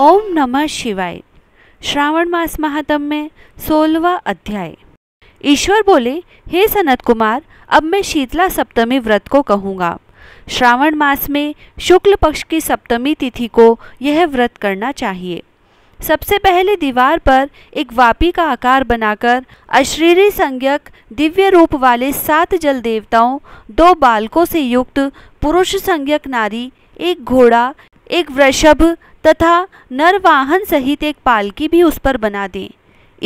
ओम नमः शिवाय श्रावण मास महात्म में सोलवा अध्याय ईश्वर बोले हे सनत कुमार अब मैं शीतला सप्तमी व्रत को कहूँगा श्रावण मास में शुक्ल पक्ष की सप्तमी तिथि को यह व्रत करना चाहिए सबसे पहले दीवार पर एक वापी का आकार बनाकर अश्रीरी संज्ञक दिव्य रूप वाले सात जल देवताओं दो बालकों से युक्त पुरुष संज्ञक नारी एक घोड़ा एक वृषभ तथा नर वाहन सहित एक पालकी भी उस पर बना दें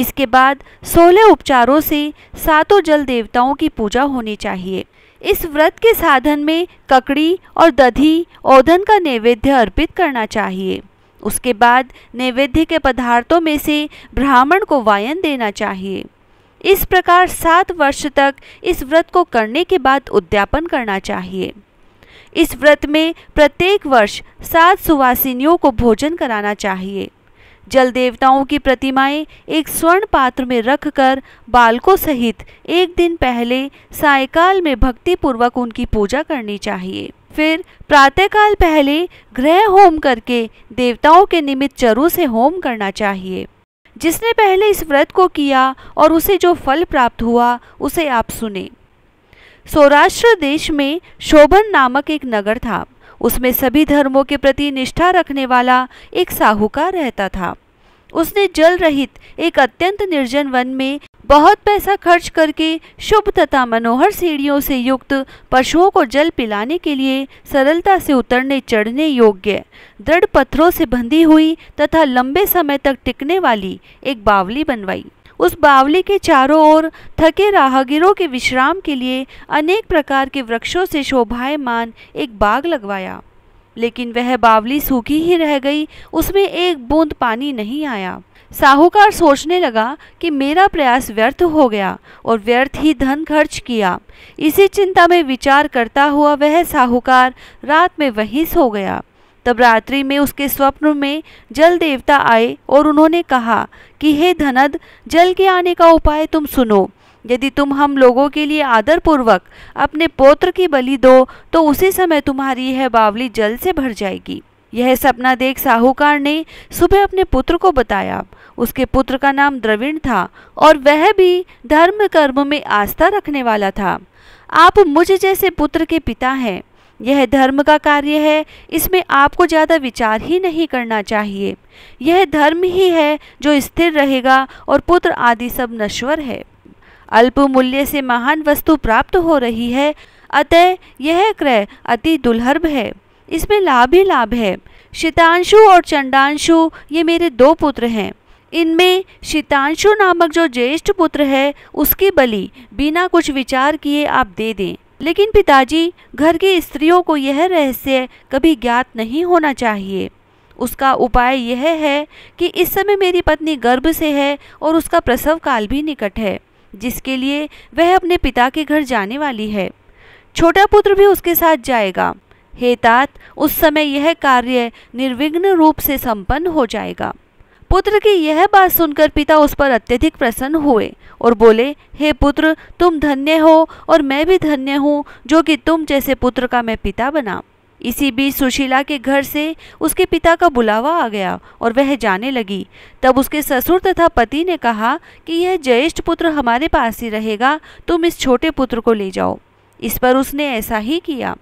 इसके बाद सोलह उपचारों से सातों जल देवताओं की पूजा होनी चाहिए इस व्रत के साधन में ककड़ी और दधी औधन का नैवेद्य अर्पित करना चाहिए उसके बाद नैवेद्य के पदार्थों में से ब्राह्मण को वायन देना चाहिए इस प्रकार सात वर्ष तक इस व्रत को करने के बाद उद्यापन करना चाहिए इस व्रत में प्रत्येक वर्ष सात सुवासिनियों को भोजन कराना चाहिए जल देवताओं की प्रतिमाएं एक स्वर्ण पात्र में रखकर बालकों सहित एक दिन पहले सायकाल में भक्तिपूर्वक उनकी पूजा करनी चाहिए फिर प्रातःकाल पहले ग्रह होम करके देवताओं के निमित्त चरु से होम करना चाहिए जिसने पहले इस व्रत को किया और उसे जो फल प्राप्त हुआ उसे आप सुने सौराष्ट्र देश में शोभन नामक एक नगर था उसमें सभी धर्मों के प्रति निष्ठा रखने वाला एक साहूकार रहता था उसने जल रहित एक अत्यंत निर्जन वन में बहुत पैसा खर्च करके शुभ तथा मनोहर सीढ़ियों से युक्त पशुओं को जल पिलाने के लिए सरलता से उतरने चढ़ने योग्य दृढ़ पत्थरों से बंधी हुई तथा लंबे समय तक टिकने वाली एक बावली बनवाई उस बावली के चारों ओर थके राहगीरों के विश्राम के लिए अनेक प्रकार के वृक्षों से शोभायमान एक बाग लगवाया लेकिन वह बावली सूखी ही रह गई उसमें एक बूंद पानी नहीं आया साहूकार सोचने लगा कि मेरा प्रयास व्यर्थ हो गया और व्यर्थ ही धन खर्च किया इसी चिंता में विचार करता हुआ वह साहूकार रात में वहीं सो गया तब रात्रि में उसके स्वप्न में जल देवता आए और उन्होंने कहा कि हे धनद जल के आने का उपाय तुम सुनो यदि तुम हम लोगों के लिए आदरपूर्वक अपने पौत्र की बलि दो तो उसी समय तुम्हारी यह बावली जल से भर जाएगी यह सपना देख साहूकार ने सुबह अपने पुत्र को बताया उसके पुत्र का नाम द्रविण था और वह भी धर्म कर्म में आस्था रखने वाला था आप मुझ जैसे पुत्र के पिता हैं यह धर्म का कार्य है इसमें आपको ज़्यादा विचार ही नहीं करना चाहिए यह धर्म ही है जो स्थिर रहेगा और पुत्र आदि सब नश्वर है अल्प मूल्य से महान वस्तु प्राप्त हो रही है अतः यह क्रय अति दुर्लभ है इसमें लाभ ही लाभ है शीतांशु और चंडांशु ये मेरे दो पुत्र हैं इनमें शीतांशु नामक जो ज्येष्ठ पुत्र है उसकी बलि बिना कुछ विचार किए आप दे दें लेकिन पिताजी घर की स्त्रियों को यह रहस्य कभी ज्ञात नहीं होना चाहिए उसका उपाय यह है कि इस समय मेरी पत्नी गर्भ से है और उसका प्रसव काल भी निकट है जिसके लिए वह अपने पिता के घर जाने वाली है छोटा पुत्र भी उसके साथ जाएगा हेतात उस समय यह कार्य निर्विघ्न रूप से संपन्न हो जाएगा पुत्र की यह बात सुनकर पिता उस पर अत्यधिक प्रसन्न हुए और बोले हे पुत्र तुम धन्य हो और मैं भी धन्य हूँ जो कि तुम जैसे पुत्र का मैं पिता बना इसी बीच सुशीला के घर से उसके पिता का बुलावा आ गया और वह जाने लगी तब उसके ससुर तथा पति ने कहा कि यह ज्येष्ठ पुत्र हमारे पास ही रहेगा तुम इस छोटे पुत्र को ले जाओ इस पर उसने ऐसा ही किया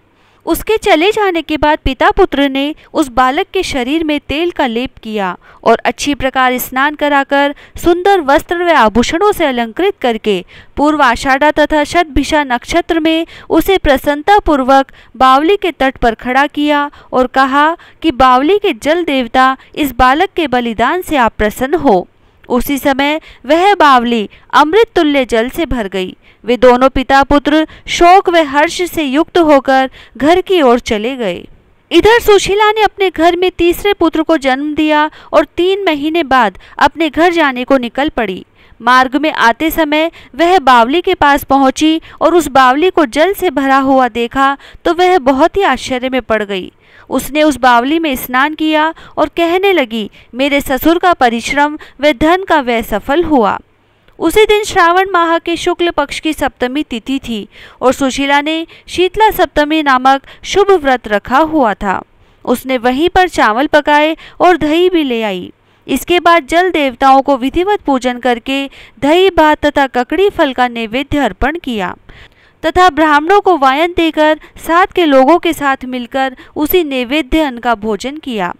उसके चले जाने के बाद पिता पुत्र ने उस बालक के शरीर में तेल का लेप किया और अच्छी प्रकार स्नान कराकर सुंदर वस्त्र व आभूषणों से अलंकृत करके पूर्व आषाढ़ा तथा शतभिषा नक्षत्र में उसे प्रसन्नतापूर्वक बावली के तट पर खड़ा किया और कहा कि बावली के जल देवता इस बालक के बलिदान से आप प्रसन्न हो उसी समय वह बावली अमृत तुल्य जल से भर गई वे दोनों पिता पुत्र शोक व हर्ष से युक्त होकर घर की ओर चले गए इधर सुशीला ने अपने घर में तीसरे पुत्र को जन्म दिया और तीन महीने बाद अपने घर जाने को निकल पड़ी मार्ग में आते समय वह बावली के पास पहुंची और उस बावली को जल से भरा हुआ देखा तो वह बहुत ही आश्चर्य में पड़ गई उसने उस बावली में स्नान किया और कहने लगी मेरे ससुर का परिश्रम व धन का व्यय सफल हुआ उसी दिन श्रावण माह के शुक्ल पक्ष की सप्तमी तिथि थी और सुशीला ने शीतला सप्तमी नामक शुभ व्रत रखा हुआ था उसने वहीं पर चावल पकाए और दही भी ले आई इसके बाद जल देवताओं को विधिवत पूजन करके दही भात तथा ककड़ी फल का नैवेद्य अर्पण किया तथा ब्राह्मणों को वायन देकर साथ के लोगों के साथ मिलकर उसी नैवेद्य अन्न का भोजन किया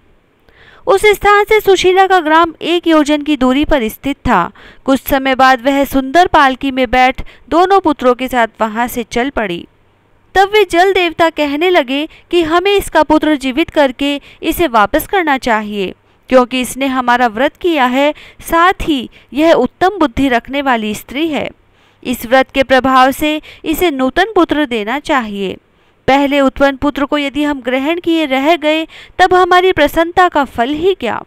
उस स्थान से सुशीला का ग्राम एक योजन की दूरी पर स्थित था कुछ समय बाद वह सुंदर पालकी में बैठ दोनों पुत्रों के साथ वहां से चल पड़ी तब वे जल देवता कहने लगे कि हमें इसका पुत्र जीवित करके इसे वापस करना चाहिए क्योंकि इसने हमारा व्रत किया है साथ ही यह उत्तम बुद्धि रखने वाली स्त्री है इस व्रत के प्रभाव से इसे नूतन पुत्र देना चाहिए पहले उत्पन्न पुत्र को यदि हम ग्रहण किए रह गए तब हमारी प्रसन्नता का फल ही क्या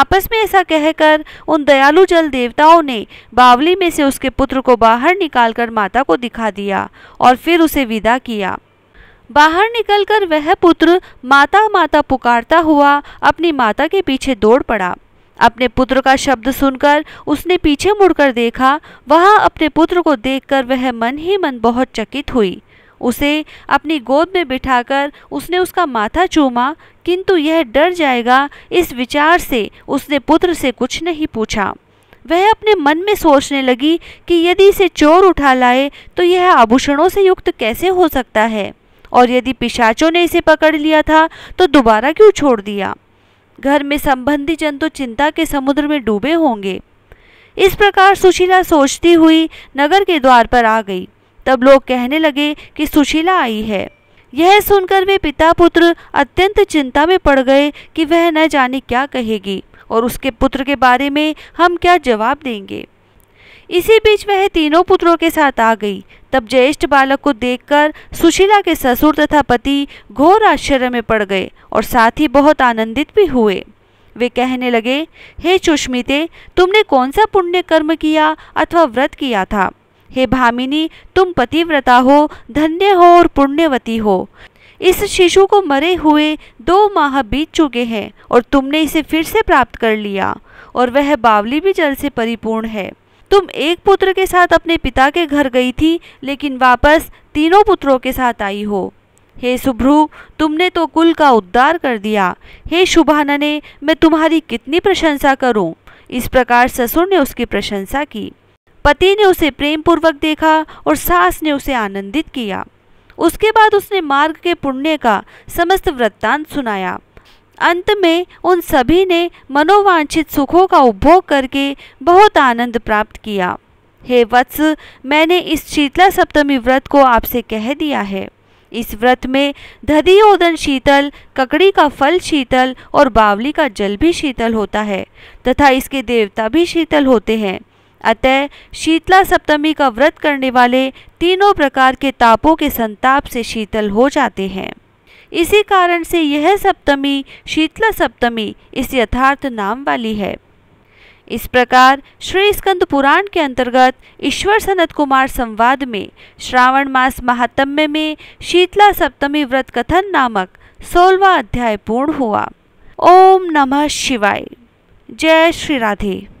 आपस में ऐसा कहकर उन दयालु जल देवताओं ने बावली में से उसके पुत्र को बाहर निकालकर माता को दिखा दिया और फिर उसे विदा किया बाहर निकलकर वह पुत्र माता माता पुकारता हुआ अपनी माता के पीछे दौड़ पड़ा अपने पुत्र का शब्द सुनकर उसने पीछे मुड़कर देखा वहां अपने पुत्र को देखकर वह मन ही मन बहुत चकित हुई उसे अपनी गोद में बिठाकर उसने उसका माथा चूमा किंतु यह डर जाएगा इस विचार से उसने पुत्र से कुछ नहीं पूछा वह अपने मन में सोचने लगी कि यदि इसे चोर उठा लाए तो यह आभूषणों से युक्त कैसे हो सकता है और यदि पिशाचों ने इसे पकड़ लिया था तो दोबारा क्यों छोड़ दिया घर में संबंधी जन तो चिंता के समुद्र में डूबे होंगे इस प्रकार सुशीला सोचती हुई नगर के द्वार पर आ गई तब लोग कहने लगे कि सुशीला आई है यह सुनकर वे पिता पुत्र अत्यंत चिंता में पड़ गए कि वह न जाने क्या कहेगी और उसके पुत्र के बारे में हम क्या जवाब देंगे इसी बीच वह तीनों पुत्रों के साथ आ गई तब ज्येष्ठ बालक को देखकर सुशीला के ससुर तथा पति घोर आश्चर्य में पड़ गए और साथ ही बहुत आनंदित भी हुए वे कहने लगे हे चुष्मिते सुष्मिते तुमने कौन सा पुण्य कर्म किया अथवा व्रत किया था हे भामिनी तुम पतिव्रता हो धन्य हो और पुण्यवती हो इस शिशु को मरे हुए दो माह बीत चुके हैं और तुमने इसे फिर से प्राप्त कर लिया और वह बावली भी जल से परिपूर्ण है तुम एक पुत्र के साथ अपने पिता के घर गई थी लेकिन वापस तीनों पुत्रों के साथ आई हो हे सुभ्रु तुमने तो कुल का उद्धार कर दिया हे शुभानने मैं तुम्हारी कितनी प्रशंसा करूं? इस प्रकार ससुर ने उसकी प्रशंसा की पति ने उसे प्रेम पूर्वक देखा और सास ने उसे आनंदित किया उसके बाद उसने मार्ग के पुण्य का समस्त वृत्तांत सुनाया अंत में उन सभी ने मनोवांछित सुखों का उपभोग करके बहुत आनंद प्राप्त किया हे वत्स मैंने इस शीतला सप्तमी व्रत को आपसे कह दिया है इस व्रत में ओदन शीतल ककड़ी का फल शीतल और बावली का जल भी शीतल होता है तथा इसके देवता भी शीतल होते हैं अतः शीतला सप्तमी का व्रत करने वाले तीनों प्रकार के तापों के संताप से शीतल हो जाते हैं इसी कारण से यह सप्तमी शीतला सप्तमी इस यथार्थ नाम वाली है इस प्रकार श्री स्कंद पुराण के अंतर्गत ईश्वर सनत कुमार संवाद में श्रावण मास महात्म्य में शीतला सप्तमी व्रत कथन नामक सोलवा अध्याय पूर्ण हुआ ओम नमः शिवाय जय श्री राधे